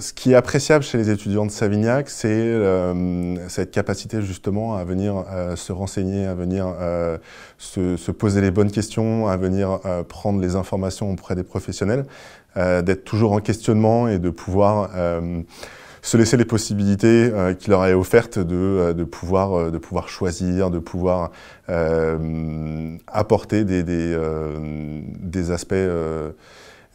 Ce qui est appréciable chez les étudiants de Savignac, c'est euh, cette capacité justement à venir euh, se renseigner, à venir euh, se, poser les bonnes questions, à venir prendre les informations auprès des professionnels, d'être toujours en questionnement et de pouvoir se laisser les possibilités qui leur est offerte de, pouvoir, de pouvoir choisir, de pouvoir apporter des, des, des aspects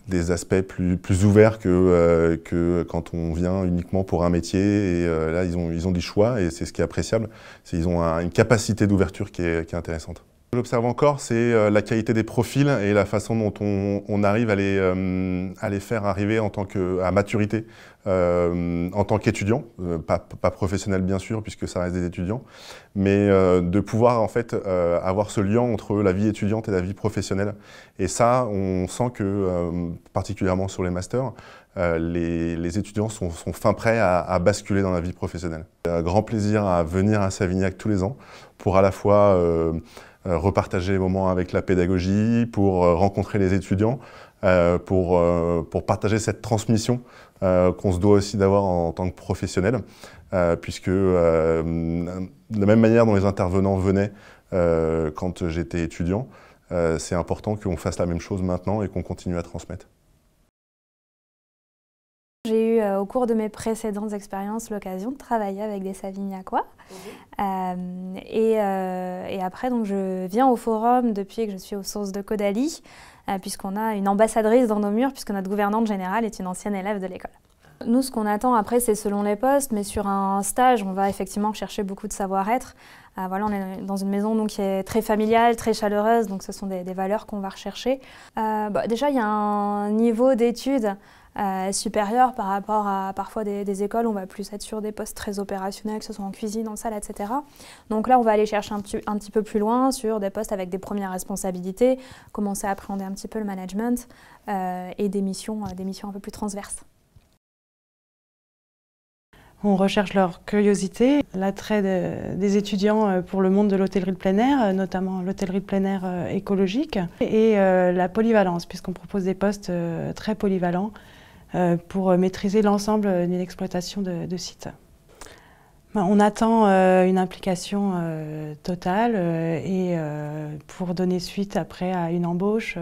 des aspects plus, plus ouverts que, euh, que quand on vient uniquement pour un métier. Et euh, là, ils ont, ils ont des choix et c'est ce qui est appréciable. c'est ils ont une capacité d'ouverture qui est, qui est intéressante. Ce que j'observe encore, c'est euh, la qualité des profils et la façon dont on, on arrive à les, euh, à les, faire arriver en tant que, à maturité euh, en tant qu'étudiant, euh, pas, pas, professionnel bien sûr, puisque ça reste des étudiants, mais de pouvoir en fait avoir ce lien entre la vie étudiante et la vie professionnelle. Et ça, on sent que, particulièrement sur les masters, les, les, étudiants sont, sont fin prêts à, à, basculer dans la vie professionnelle. Un grand plaisir à venir à Savignac tous les ans pour à la fois euh, repartager les moments avec la pédagogie, pour euh, rencontrer les étudiants, euh, pour, pour partager cette transmission qu'on se doit aussi d'avoir en, tant que professionnel, puisque de la même manière dont les intervenants venaient quand j'étais étudiant, c'est important qu'on fasse la même chose maintenant et qu'on continue à transmettre au cours de mes précédentes expériences l'occasion de travailler avec des Savignacois. Mhm. Euh, et, euh, et, après, donc, je viens au forum depuis que je suis aux sources de Caudalie, euh, puisqu'on a une ambassadrice dans nos murs, puisque notre gouvernante générale est une ancienne élève de l'école. Nous, ce qu'on attend après, c'est selon les postes, mais sur un stage, on va effectivement chercher beaucoup de savoir-être. voilà, on est dans une maison donc, qui est très familiale, très chaleureuse, donc ce sont des, valeurs qu'on va rechercher. Bah, déjà, il y a un niveau d'études euh, supérieure par rapport à parfois des, des, écoles on va plus être sur des postes très opérationnels, que ce soit en cuisine, en salle, etc. Donc là, on va aller chercher un, petit peu plus loin sur des postes avec des premières responsabilités, commencer à appréhender un petit peu le management euh, et euh, des missions, un peu plus transverses. On recherche leur curiosité, l'attrait des étudiants pour le monde de l'hôtellerie de plein air, notamment l'hôtellerie de plein air écologique, et la polyvalence, puisqu'on propose des postes très polyvalents euh, pour maîtriser l'ensemble euh, d'une exploitation de, de site. Ben, on attend euh, une implication totale et pour donner suite après à une embauche.